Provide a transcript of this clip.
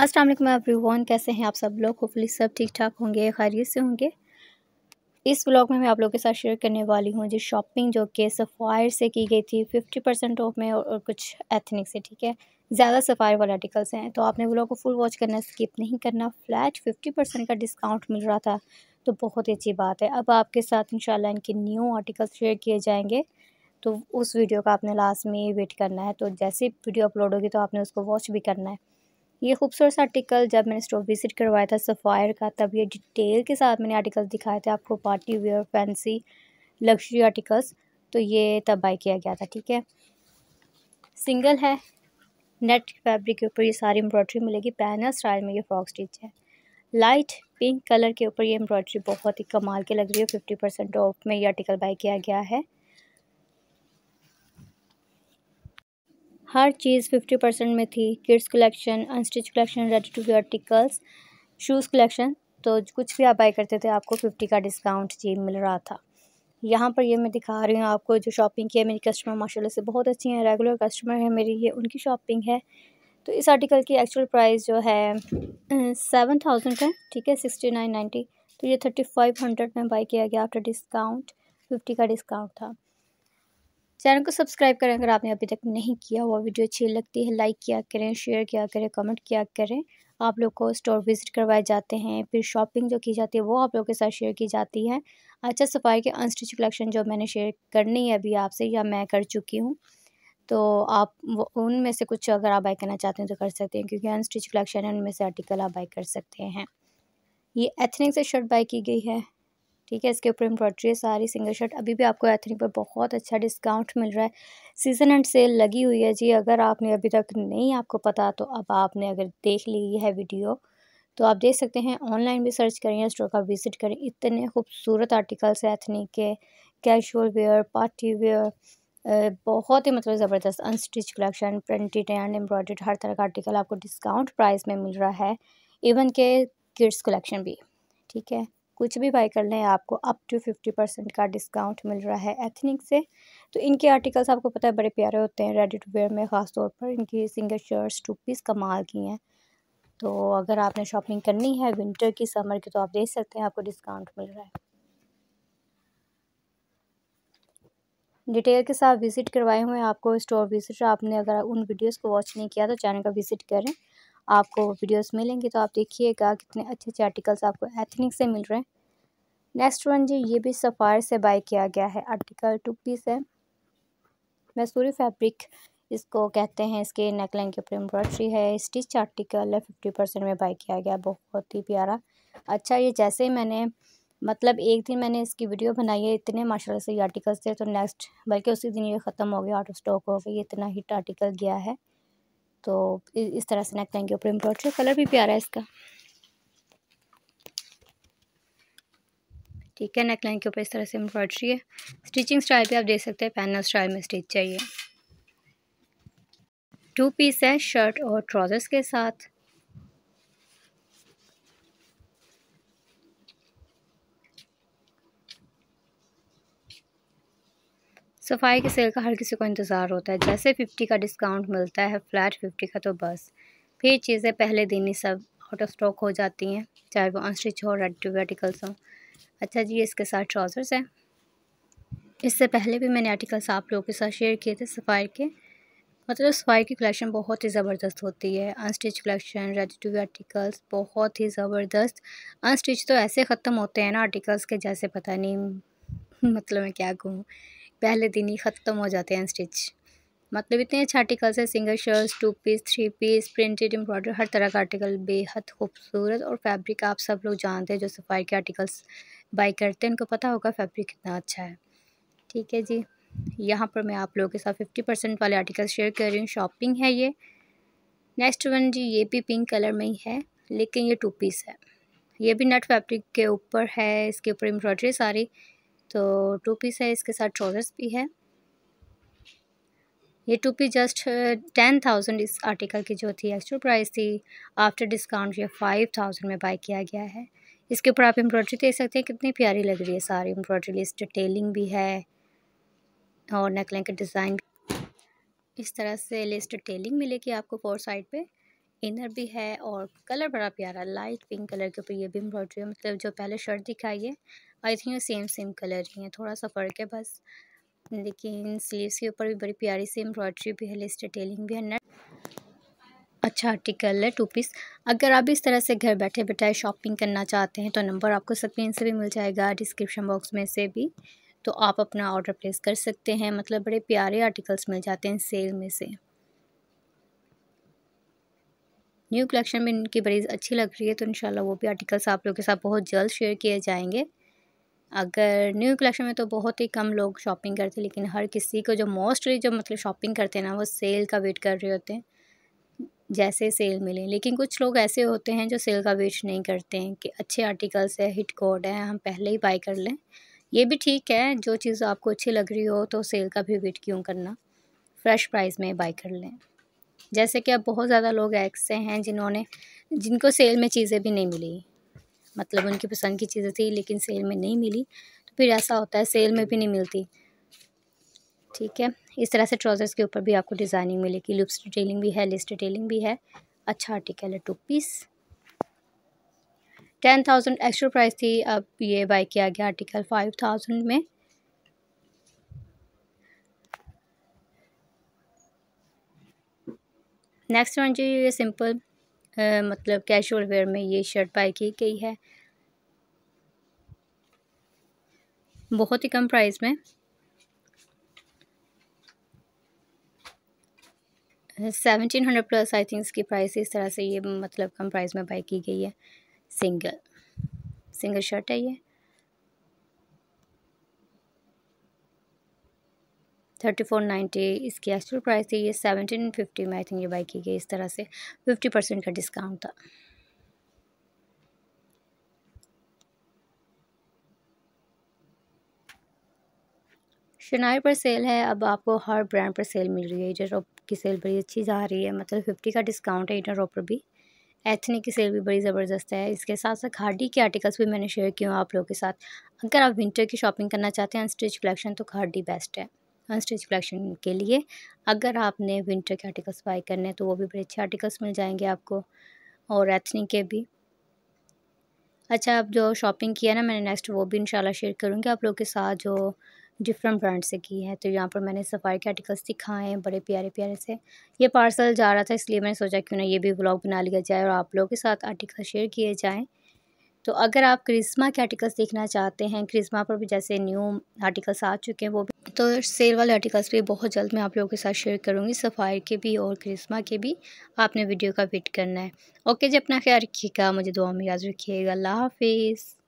अस्सलाम वालेकुम एवरीवन कैसे हैं आप सब लोग होपफुली सब ठीक ठाक होंगे खैरियत से होंगे इस ब्लॉग में मैं आप लोगों के साथ शेयर करने वाली हूँ जो शॉपिंग जो कि सफ़ायर से की गई थी फिफ्टी परसेंट ऑफ में और, और कुछ एथनिक से ठीक है ज़्यादा सफ़ायर वाले आर्टिकल्स हैं तो आपने ब्लॉग को फुल वॉच करना स्किप नहीं करना फ्लैट फिफ्टी परसेंट का डिस्काउंट मिल रहा था तो बहुत ही अच्छी बात है अब आपके साथ इंशाल्लाह इनके न्यू आर्टिकल्स शेयर किए जाएंगे तो उस वीडियो का आपने लास्ट में वेट करना है तो जैसे वीडियो अपलोड होगी तो आपने उसको वॉच भी करना है ये खूबसूरत सा आर्टिकल जब मैंने स्टोर विज़िट करवाया था सफ़ायर का तब ये डिटेल के साथ मैंने आर्टिकल दिखाए थे आपको party wear fancy luxury articles तो ये तब बाई किया गया था ठीक है सिंगल है नेट फैब्रिक के ऊपर ये सारी एम्ब्रॉयड्री मिलेगी पैनल स्टाइल में ये फ्रॉक स्टिच है लाइट पिंक कलर के ऊपर ये एम्ब्रॉयड्री बहुत ही कमाल के लग रही है फिफ्टी परसेंट ऑफ में ये आर्टिकल बाई किया गया है हर चीज़ फिफ्टी परसेंट में थी kids collection unstitch collection ready to wear articles shoes collection तो कुछ भी आप बाई करते थे आपको फिफ्टी का डिस्काउंट जी मिल रहा था यहाँ पर ये मैं दिखा रही हूँ आपको जो शॉपिंग की है मेरी कस्टमर माशाल्लाह से बहुत अच्छी हैं रेगुलर कस्टमर है मेरी ये उनकी शॉपिंग है तो इस आर्टिकल की एक्चुअल प्राइस जो है सेवन थाउजेंड है ठीक है सिक्सटी नाइन नाइन्टी तो ये थर्टी फाइव हंड्रेड में बाई किया गया आफ्टर डिस्काउंट फिफ्टी का डिस्काउंट था चैनल को सब्सक्राइब करें अगर आपने अभी तक नहीं किया हुआ वीडियो अच्छी लगती है लाइक किया करें शेयर किया करें कमेंट किया करें आप लोग को स्टोर विज़िट करवाए जाते हैं फिर शॉपिंग जो की जाती है वो आप लोगों के साथ शेयर की जाती है अच्छा सफाई के अनस्टिच कलेक्शन जो मैंने शेयर करनी है अभी आपसे या मैं कर चुकी हूँ तो आप उनमें से कुछ अगर आप बाई करना चाहते हैं तो कर सकते हैं क्योंकि अनस्टिच कलेक्शन है उनमें से आर्टिकल आप बाई कर सकते हैं ये एथनिक से शर्ट बाई की गई है ठीक है इसके ऊपर एम्ब्रॉयड्री है सारी सिंगल शर्ट अभी भी आपको एथनिक पर बहुत अच्छा डिस्काउंट मिल रहा है सीज़न एंड सेल लगी हुई है जी अगर आपने अभी तक नहीं आपको पता तो अब आपने अगर देख ली है वीडियो तो आप देख सकते हैं ऑनलाइन भी सर्च करें या स्टोर का विज़िट करें इतने खूबसूरत आर्टिकल्स है एथनिक के कैजुअल वेयर पार्टी वेयर बहुत ही मतलब ज़बरदस्त अनस्टिच कलेक्शन प्रिंटेड एंड एम्ब्रॉयड हर तरह का आर्टिकल आपको डिस्काउंट प्राइस में मिल रहा है इवन के किड्स कलेक्शन भी ठीक है कुछ भी बाई कर लें आपको अप टू फिफ्टी परसेंट का डिस्काउंट मिल रहा है एथनिक से तो इनके आर्टिकल्स आपको पता है बड़े प्यारे होते हैं रेडी टू वेयर में ख़ास तौर पर इनकी सिंगल शर्ट्स टू पीस कमाल की हैं तो अगर आपने शॉपिंग करनी है विंटर की समर की तो आप देख सकते हैं आपको डिस्काउंट मिल रहा है डिटेल के साथ विज़िट करवाए हुए हैं आपको स्टोर विज़िट आपने अगर उन वीडियोस को वॉच नहीं किया तो चैनल का विज़िट करें आपको वीडियोस मिलेंगे तो आप देखिएगा कितने अच्छे अच्छे आर्टिकल्स आपको एथनिक से मिल रहे हैं नेक्स्ट वन जी ये भी सफ़ार से बाई किया गया है आर्टिकल टू पीस है मैसूरी फैब्रिक इसको कहते हैं इसके नेकलाइन के ऊपर एम्ब्रॉयड्री है स्टिच आर्टिकल है फिफ्टी परसेंट में बाई किया गया बहुत ही प्यारा अच्छा ये जैसे ही मैंने मतलब एक दिन मैंने इसकी वीडियो बनाई है इतने माशाल्लाह से ये आर्टिकल्स थे तो नेक्स्ट बल्कि उसी दिन ये ख़त्म हो गया आउट ऑफ स्टॉक हो गया ये इतना हिट आर्टिकल गया है तो इस तरह से नेक के ऊपर एम्ब्रॉयडरी है कलर भी प्यारा है इसका ठीक है नेक लाइन के ऊपर इस तरह से एम्ब्रॉयडरी है स्टिचिंग स्टाइल भी आप देख सकते हैं पैनल स्टाइल में स्टिच चाहिए टू पीस है शर्ट और ट्राउज़र्स के साथ सफ़ाई की सेल का हर किसी को इंतज़ार होता है जैसे फिफ्टी का डिस्काउंट मिलता है फ्लैट फिफ्टी का तो बस फिर चीज़ें पहले दिन ही सब आउट ऑफ स्टॉक हो जाती हैं चाहे वो अनस्टिच हो रेडिटिव आर्टिकल्स हों अच्छा जी इसके साथ ट्राउज़र्स हैं इससे पहले भी मैंने आर्टिकल्स आप लोगों के साथ शेयर किए थे सफ़ाई के मतलब सफ़ाई की कलेक्शन बहुत ही ज़बरदस्त होती है अनस्टिच कलेक्शन टू आर्टिकल्स बहुत ही ज़बरदस्त अनस्टिच तो ऐसे ख़त्म होते हैं ना आर्टिकल्स के जैसे पता नहीं मतलब मैं क्या कहूँ पहले दिन ही ख़त्म हो जाते हैं स्टिच मतलब इतने अच्छे आर्टिकल्स हैं single shirts two piece three piece printed embroider हर तरह का आर्टिकल बेहद खूबसूरत और फैब्रिक आप सब लोग जानते हैं जो सफ़ाई के आर्टिकल्स बाई करते हैं उनको पता होगा फैब्रिक कितना अच्छा है ठीक है जी यहाँ पर मैं आप लोगों के साथ फिफ्टी परसेंट वाले आर्टिकल शेयर कर रही हूँ शॉपिंग है ये नेक्स्ट वन जी ये भी पिंक कलर में ही है लेकिन ये टू पीस है ये भी नट फैब्रिक के ऊपर है इसके ऊपर एम्ब्रॉयडरी सारी तो टू पीस है इसके साथ ट्रोजर्स भी है ये two piece just ten thousand इस आर्टिकल की जो थी एक्चुअल प्राइस थी आफ्टर डिस्काउंट ये फाइव थाउजेंड में बाई किया गया है इसके ऊपर आप एम्ब्रॉयड्री देख सकते हैं कितनी प्यारी लग रही है सारी एम्ब्रॉयड्री इस डिटेलिंग भी है और नेकलाइन के डिज़ाइन इस तरह से लिस्ट डिटेलिंग मिलेगी आपको फोर साइड पर इनर भी है और कलर बड़ा प्यारा लाइट पिंक कलर के ऊपर ये भी एम्ब्रॉयड्री है मतलब जो पहले शर्ट दिखाई है I think same same colour ही हैं थोड़ा सा फ़र्क है बस लेकिन स्लीव्स के ऊपर भी बड़ी प्यारी सी एम्ब्रॉयडरी भी है लिस्ट टेलिंग भी है नेट अच्छा आर्टिकल है टू पीस अगर आप इस तरह से घर बैठे बैठे शॉपिंग करना चाहते हैं तो नंबर आपको स्क्रीन से भी मिल जाएगा डिस्क्रिप्शन बॉक्स में से भी तो आप अपना ऑर्डर प्लेस कर सकते हैं मतलब बड़े प्यारे आर्टिकल्स मिल जाते हैं सेल में से न्यू कलेक्शन में इनकी बड़ी अच्छी लग रही है तो इंशाल्लाह वो भी आर्टिकल्स आप लोगों के साथ बहुत जल्द शेयर किए जाएंगे अगर न्यू कलेक्शन में तो बहुत ही कम लोग शॉपिंग करते हैं लेकिन हर किसी को जो मोस्टली जो मतलब शॉपिंग करते हैं ना वो सेल का वेट कर रहे होते हैं जैसे सेल मिले लेकिन कुछ लोग ऐसे होते हैं जो सेल का वेट नहीं करते हैं कि अच्छे आर्टिकल्स है हिट कोड है हम पहले ही बाई कर लें ये भी ठीक है जो चीज़ आपको अच्छी लग रही हो तो सेल का भी वेट क्यों करना फ्रेश प्राइस में बाई कर लें जैसे कि अब बहुत ज़्यादा लोग ऐसे हैं जिन्होंने जिनको सेल में चीज़ें भी नहीं मिली मतलब उनकी पसंद की चीज़ें थी लेकिन सेल में नहीं मिली तो फिर ऐसा होता है सेल में भी नहीं मिलती ठीक है इस तरह से ट्राउज़र्स के ऊपर भी आपको डिज़ाइनिंग मिलेगी लुप्स डिटेलिंग भी है लिस्ट डिटेलिंग भी है अच्छा आर्टिकल है two piece ten thousand extra price थी अब ये बाई किया गया आर्टिकल फाइव थाउजेंड में नेक्स्ट वन जी ये सिंपल आ, मतलब कैशुअल वेयर में ये शर्ट बाई की गई है बहुत ही कम प्राइस में seventeen hundred plus I think इसकी प्राइस इस तरह से ये मतलब कम प्राइस में बाई की गई है सिंगल सिंगल शर्ट है ये थर्टी फोर नाइन्टी इसकी एक्चुअल प्राइस थी ये सेवनटीन फिफ्टी में आई थिंक ये बाई की गई इस तरह से फिफ्टी परसेंट का डिस्काउंट था शनाई पर सेल है अब आपको हर ब्रांड पर सेल मिल रही है इटरॉप की सेल बड़ी अच्छी जा रही है मतलब फिफ्टी का डिस्काउंट है इटरॉप पर भी एथनिक की सेल भी बड़ी ज़बरदस्त है इसके साथ साथ खाडी के आर्टिकल्स भी मैंने शेयर किए हैं आप लोगों के साथ अगर आप विंटर की शॉपिंग करना चाहते हैं स्टिच कलेक्शन तो खाडी बेस्ट है अनस्टिच कलेक्शन के लिए अगर आपने विंटर के आर्टिकल्स बाई करने हैं तो वो भी बड़े अच्छे आर्टिकल्स मिल जाएंगे आपको और एथनी के भी अच्छा आप जो शॉपिंग किया ना मैंने नेक्स्ट वो भी इंशाल्लाह शेयर करूँगी आप लोगों के साथ जो डिफरेंट ब्रांड से की है तो यहाँ पर मैंने सफ़ारी के आर्टिकल्स दिखाए हैं बड़े प्यारे प्यारे से ये पार्सल जा रहा था इसलिए मैंने सोचा क्यों ना ये भी ब्लॉग बना लिया जाए और आप लोगों के साथ आर्टिकल शेयर किए जाएँ तो अगर आप क्रिस्मा के आर्टिकल्स देखना चाहते हैं क्रिस्मा पर भी जैसे न्यू आर्टिकल्स आ चुके हैं वो तो सेल वाले आर्टिकल्स भी बहुत जल्द मैं आप लोगों के साथ शेयर करूँगी सफ़ायर के भी और करिश्मा के भी आपने वीडियो का वेट करना है ओके जी अपना ख्याल रखिएगा मुझे दुआ में याद रखिएगा अल्लाह हाफिज़